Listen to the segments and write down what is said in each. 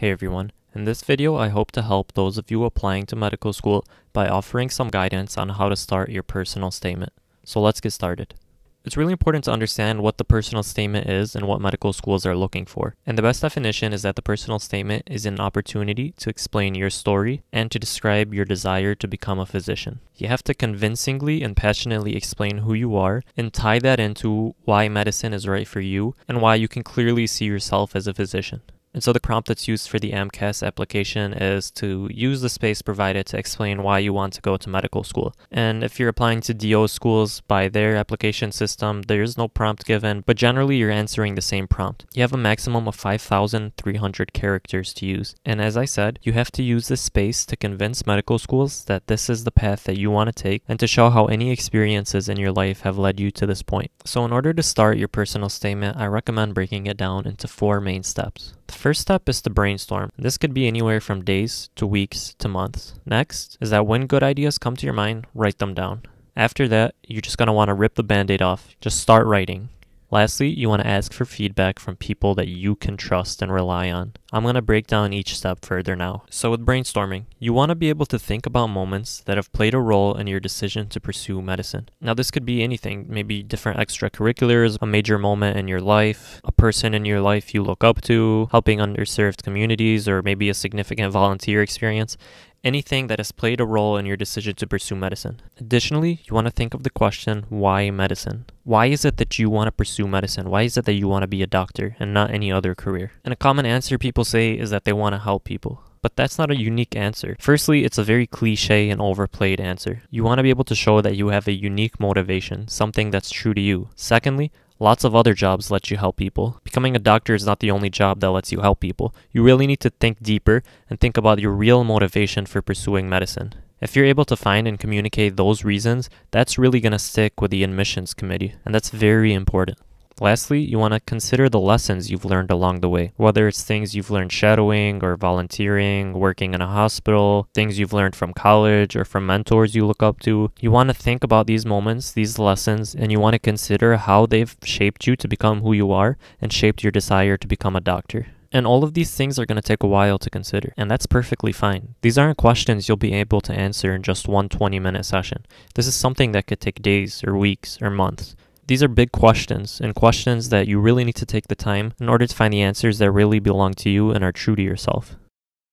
Hey everyone, in this video I hope to help those of you applying to medical school by offering some guidance on how to start your personal statement. So let's get started. It's really important to understand what the personal statement is and what medical schools are looking for. And the best definition is that the personal statement is an opportunity to explain your story and to describe your desire to become a physician. You have to convincingly and passionately explain who you are and tie that into why medicine is right for you and why you can clearly see yourself as a physician. And so the prompt that's used for the MCAS application is to use the space provided to explain why you want to go to medical school. And if you're applying to DO schools by their application system, there is no prompt given, but generally you're answering the same prompt. You have a maximum of 5,300 characters to use. And as I said, you have to use this space to convince medical schools that this is the path that you want to take and to show how any experiences in your life have led you to this point. So in order to start your personal statement, I recommend breaking it down into four main steps. The first step is to brainstorm. This could be anywhere from days to weeks to months. Next is that when good ideas come to your mind, write them down. After that, you're just gonna wanna rip the band aid off. Just start writing. Lastly, you want to ask for feedback from people that you can trust and rely on. I'm going to break down each step further now. So, with brainstorming, you want to be able to think about moments that have played a role in your decision to pursue medicine. Now, this could be anything, maybe different extracurriculars, a major moment in your life, a person in your life you look up to, helping underserved communities, or maybe a significant volunteer experience anything that has played a role in your decision to pursue medicine. Additionally, you want to think of the question, why medicine? Why is it that you want to pursue medicine? Why is it that you want to be a doctor and not any other career? And a common answer people say is that they want to help people but that's not a unique answer. Firstly, it's a very cliche and overplayed answer. You want to be able to show that you have a unique motivation, something that's true to you. Secondly, Lots of other jobs let you help people. Becoming a doctor is not the only job that lets you help people. You really need to think deeper and think about your real motivation for pursuing medicine. If you're able to find and communicate those reasons, that's really going to stick with the admissions committee, and that's very important. Lastly, you want to consider the lessons you've learned along the way, whether it's things you've learned shadowing or volunteering, working in a hospital, things you've learned from college or from mentors you look up to. You want to think about these moments, these lessons, and you want to consider how they've shaped you to become who you are and shaped your desire to become a doctor. And all of these things are going to take a while to consider, and that's perfectly fine. These aren't questions you'll be able to answer in just one 20 minute session. This is something that could take days, or weeks, or months. These are big questions and questions that you really need to take the time in order to find the answers that really belong to you and are true to yourself.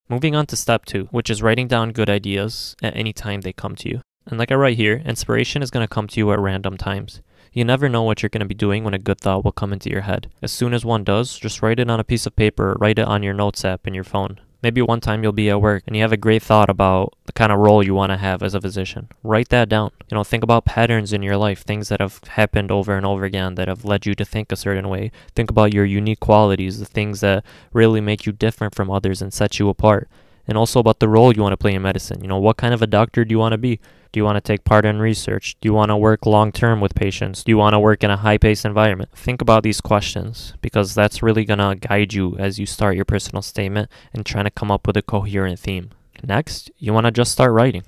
Moving on to step two, which is writing down good ideas at any time they come to you. And like I write here, inspiration is going to come to you at random times. You never know what you're going to be doing when a good thought will come into your head. As soon as one does, just write it on a piece of paper, write it on your notes app in your phone. Maybe one time you'll be at work and you have a great thought about the kind of role you want to have as a physician. Write that down. You know, think about patterns in your life, things that have happened over and over again that have led you to think a certain way. Think about your unique qualities, the things that really make you different from others and set you apart and also about the role you want to play in medicine. You know, what kind of a doctor do you want to be? Do you want to take part in research? Do you want to work long term with patients? Do you want to work in a high paced environment? Think about these questions because that's really going to guide you as you start your personal statement and trying to come up with a coherent theme. Next, you want to just start writing.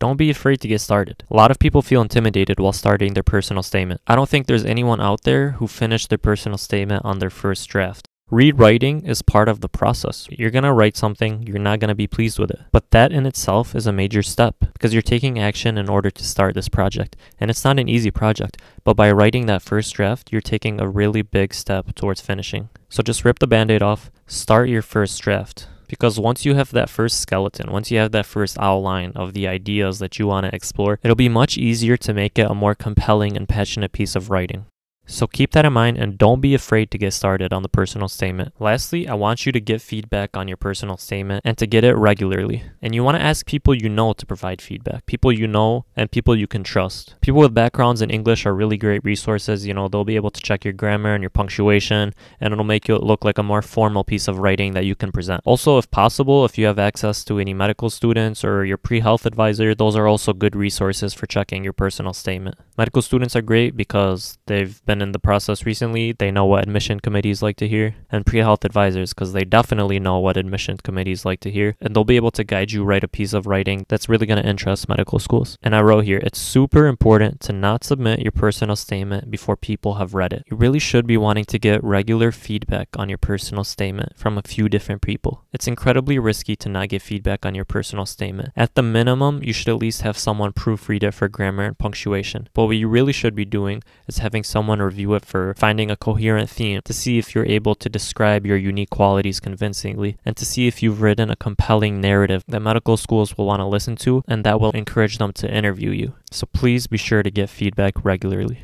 Don't be afraid to get started. A lot of people feel intimidated while starting their personal statement. I don't think there's anyone out there who finished their personal statement on their first draft. Rewriting is part of the process. You're going to write something, you're not going to be pleased with it. But that in itself is a major step because you're taking action in order to start this project. And it's not an easy project, but by writing that first draft, you're taking a really big step towards finishing. So just rip the band aid off, start your first draft. Because once you have that first skeleton, once you have that first outline of the ideas that you want to explore, it'll be much easier to make it a more compelling and passionate piece of writing. So keep that in mind and don't be afraid to get started on the personal statement. Lastly, I want you to get feedback on your personal statement and to get it regularly. And you want to ask people you know to provide feedback, people you know and people you can trust. People with backgrounds in English are really great resources. You know, they'll be able to check your grammar and your punctuation and it'll make it look like a more formal piece of writing that you can present. Also, if possible, if you have access to any medical students or your pre-health advisor, those are also good resources for checking your personal statement. Medical students are great because they've been been in the process recently, they know what admission committees like to hear, and pre health advisors, because they definitely know what admission committees like to hear, and they'll be able to guide you write a piece of writing that's really going to interest medical schools. And I wrote here it's super important to not submit your personal statement before people have read it. You really should be wanting to get regular feedback on your personal statement from a few different people. It's incredibly risky to not get feedback on your personal statement. At the minimum, you should at least have someone proofread it for grammar and punctuation. But what you really should be doing is having someone review it for finding a coherent theme, to see if you're able to describe your unique qualities convincingly, and to see if you've written a compelling narrative that medical schools will want to listen to and that will encourage them to interview you. So please be sure to get feedback regularly.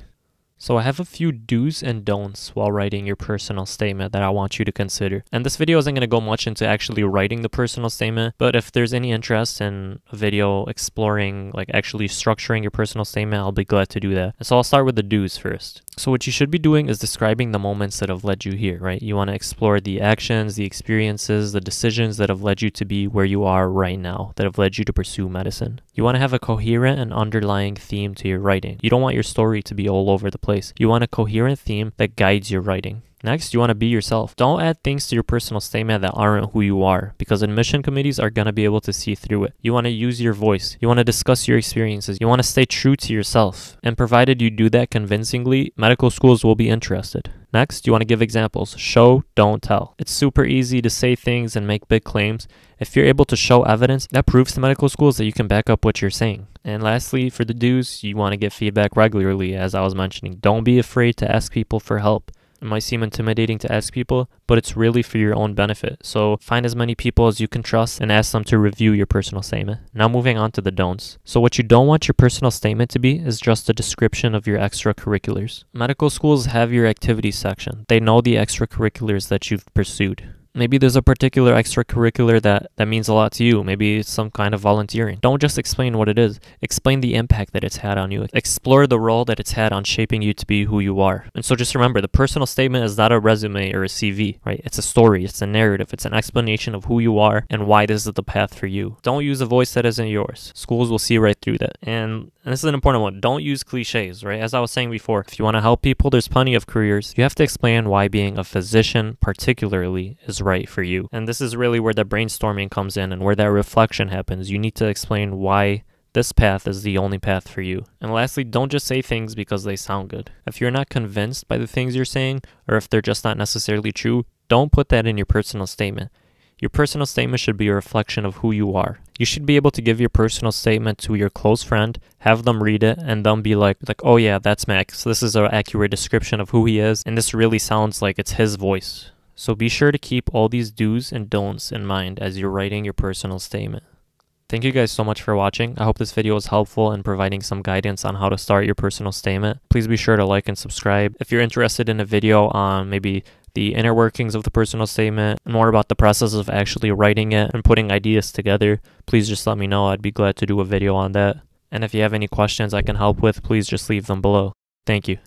So I have a few do's and don'ts while writing your personal statement that I want you to consider. And this video isn't going to go much into actually writing the personal statement, but if there's any interest in a video exploring like actually structuring your personal statement, I'll be glad to do that. So I'll start with the do's first. So what you should be doing is describing the moments that have led you here, right? You want to explore the actions, the experiences, the decisions that have led you to be where you are right now, that have led you to pursue medicine. You want to have a coherent and underlying theme to your writing. You don't want your story to be all over the place. You want a coherent theme that guides your writing. Next, you want to be yourself. Don't add things to your personal statement that aren't who you are because admission committees are going to be able to see through it. You want to use your voice. You want to discuss your experiences. You want to stay true to yourself. And provided you do that convincingly, medical schools will be interested. Next, you want to give examples. Show, don't tell. It's super easy to say things and make big claims. If you're able to show evidence, that proves to medical schools that you can back up what you're saying. And lastly, for the dues, you want to get feedback regularly, as I was mentioning. Don't be afraid to ask people for help. It might seem intimidating to ask people, but it's really for your own benefit. So find as many people as you can trust and ask them to review your personal statement. Now moving on to the don'ts. So what you don't want your personal statement to be is just a description of your extracurriculars. Medical schools have your activities section. They know the extracurriculars that you've pursued. Maybe there's a particular extracurricular that, that means a lot to you. Maybe it's some kind of volunteering. Don't just explain what it is. Explain the impact that it's had on you. Explore the role that it's had on shaping you to be who you are. And so just remember, the personal statement is not a resume or a CV, right? It's a story. It's a narrative. It's an explanation of who you are and why this is the path for you. Don't use a voice that isn't yours. Schools will see right through that. And, and this is an important one. Don't use cliches, right? As I was saying before, if you want to help people, there's plenty of careers. You have to explain why being a physician particularly is right for you. And this is really where the brainstorming comes in and where that reflection happens. You need to explain why this path is the only path for you. And lastly, don't just say things because they sound good. If you're not convinced by the things you're saying, or if they're just not necessarily true, don't put that in your personal statement. Your personal statement should be a reflection of who you are. You should be able to give your personal statement to your close friend, have them read it, and then be like, like, oh yeah, that's Max. This is an accurate description of who he is, and this really sounds like it's his voice. So be sure to keep all these do's and don'ts in mind as you're writing your personal statement. Thank you guys so much for watching. I hope this video was helpful in providing some guidance on how to start your personal statement. Please be sure to like and subscribe. If you're interested in a video on maybe the inner workings of the personal statement, more about the process of actually writing it and putting ideas together, please just let me know. I'd be glad to do a video on that. And if you have any questions I can help with, please just leave them below. Thank you.